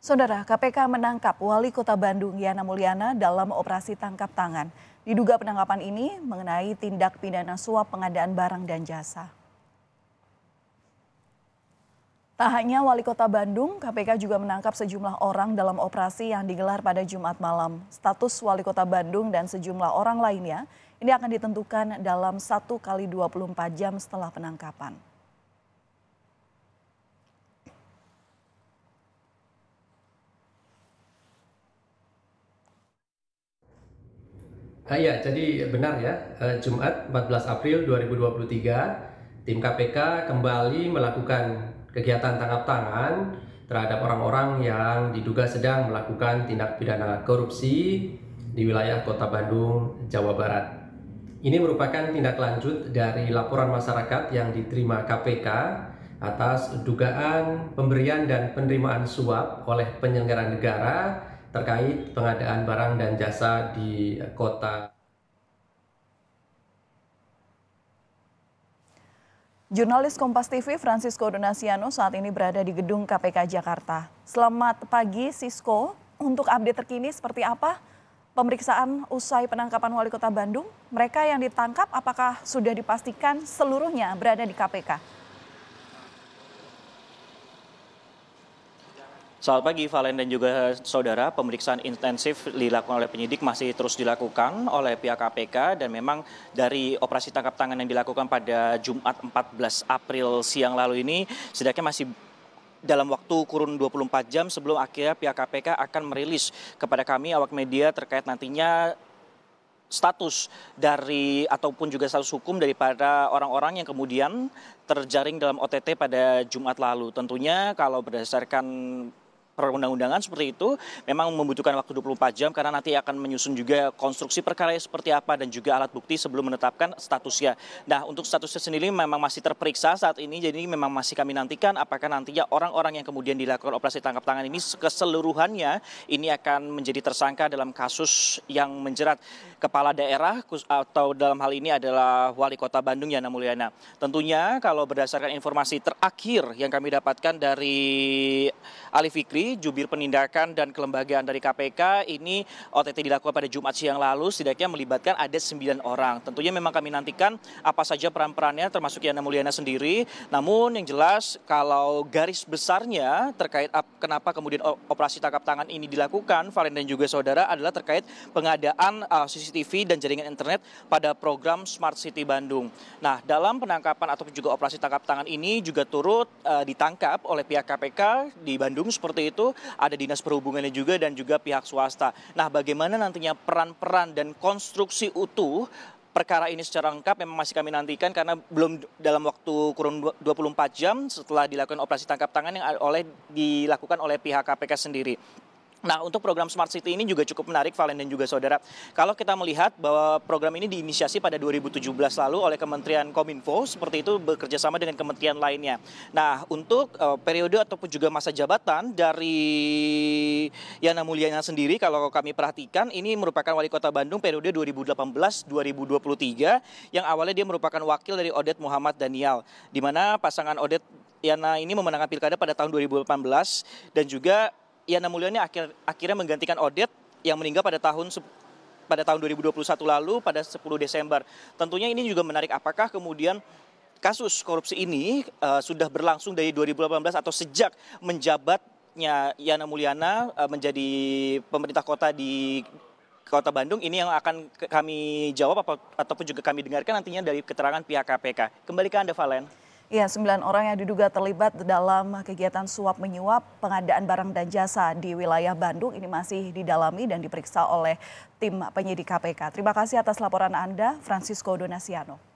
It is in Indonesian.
Saudara, KPK menangkap Wali Kota Bandung Yana Mulyana dalam operasi tangkap tangan. Diduga penangkapan ini mengenai tindak pidana suap pengadaan barang dan jasa. Tak hanya Wali Kota Bandung, KPK juga menangkap sejumlah orang dalam operasi yang digelar pada Jumat malam. Status Wali Kota Bandung dan sejumlah orang lainnya ini akan ditentukan dalam 1 kali 24 jam setelah penangkapan. Ah, ya, jadi benar ya, eh, Jumat 14 April 2023, tim KPK kembali melakukan kegiatan tangkap tangan terhadap orang-orang yang diduga sedang melakukan tindak pidana korupsi di wilayah Kota Bandung, Jawa Barat. Ini merupakan tindak lanjut dari laporan masyarakat yang diterima KPK atas dugaan pemberian dan penerimaan suap oleh penyelenggara negara terkait pengadaan barang dan jasa di kota. Jurnalis Kompas TV Francisco Donasiano saat ini berada di gedung KPK Jakarta. Selamat pagi Sisko, untuk update terkini seperti apa pemeriksaan usai penangkapan wali kota Bandung? Mereka yang ditangkap apakah sudah dipastikan seluruhnya berada di KPK? Selamat pagi Valen dan juga eh, saudara, pemeriksaan intensif dilakukan oleh penyidik masih terus dilakukan oleh pihak KPK dan memang dari operasi tangkap tangan yang dilakukan pada Jumat 14 April siang lalu ini setidaknya masih dalam waktu kurun 24 jam sebelum akhirnya pihak KPK akan merilis kepada kami awak media terkait nantinya status dari ataupun juga status hukum daripada orang-orang yang kemudian terjaring dalam OTT pada Jumat lalu. Tentunya kalau berdasarkan perundang-undangan seperti itu memang membutuhkan waktu 24 jam karena nanti akan menyusun juga konstruksi perkara seperti apa dan juga alat bukti sebelum menetapkan statusnya. Nah, untuk statusnya sendiri memang masih terperiksa saat ini jadi memang masih kami nantikan apakah nantinya orang-orang yang kemudian dilakukan operasi tangkap tangan ini keseluruhannya ini akan menjadi tersangka dalam kasus yang menjerat kepala daerah atau dalam hal ini adalah wali kota Bandung Yana Mulyana. Tentunya kalau berdasarkan informasi terakhir yang kami dapatkan dari Ali Fikri, jubir penindakan dan kelembagaan dari KPK, ini OTT dilakukan pada Jumat siang lalu, setidaknya melibatkan ada sembilan orang. Tentunya memang kami nantikan apa saja peran-perannya, termasuk Yana Mulyana sendiri. Namun yang jelas, kalau garis besarnya terkait kenapa kemudian operasi tangkap tangan ini dilakukan, Valen dan juga saudara, adalah terkait pengadaan uh, CCTV dan jaringan internet pada program Smart City Bandung. Nah, dalam penangkapan ataupun juga operasi tangkap tangan ini juga turut uh, ditangkap oleh pihak KPK di Bandung Bandung seperti itu, ada dinas perhubungannya juga dan juga pihak swasta. Nah, bagaimana nantinya peran-peran dan konstruksi utuh perkara ini secara lengkap memang masih kami nantikan karena belum dalam waktu kurun 24 jam setelah dilakukan operasi tangkap tangan yang oleh dilakukan oleh pihak KPK sendiri. Nah, untuk program Smart City ini juga cukup menarik, Valen dan juga saudara. Kalau kita melihat bahwa program ini diinisiasi pada 2017 lalu oleh Kementerian Kominfo, seperti itu bekerja sama dengan kementerian lainnya. Nah, untuk uh, periode ataupun juga masa jabatan dari Yana Mulyana sendiri, kalau kami perhatikan, ini merupakan wali kota Bandung periode 2018-2023, yang awalnya dia merupakan wakil dari Odet Muhammad Daniel, di mana pasangan Odet Yana ini memenangkan pilkada pada tahun 2018 dan juga Yana Mulyani akhir, akhirnya menggantikan Odet yang meninggal pada tahun pada tahun 2021 lalu pada 10 Desember. Tentunya ini juga menarik apakah kemudian kasus korupsi ini uh, sudah berlangsung dari 2018 atau sejak menjabatnya Yana Mulyana eh, menjadi pemerintah kota di Kota Bandung ini yang akan kami jawab atau, ataupun juga kami dengarkan nantinya dari keterangan pihak KPK. Kembali ke Anda Valen. Ya, sembilan orang yang diduga terlibat dalam kegiatan suap menyuap pengadaan barang dan jasa di wilayah Bandung ini masih didalami dan diperiksa oleh tim penyidik KPK. Terima kasih atas laporan Anda, Francisco Donasiano.